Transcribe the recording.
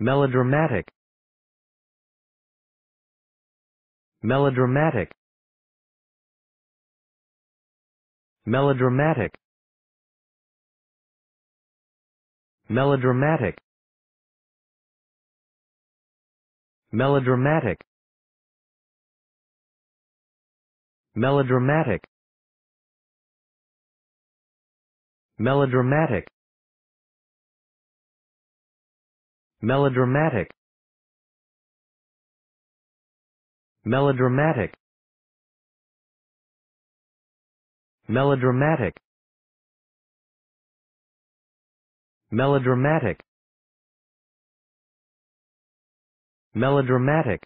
melodramatic melodramatic melodramatic melodramatic melodramatic melodramatic melodramatic melodramatic melodramatic melodramatic melodramatic melodramatic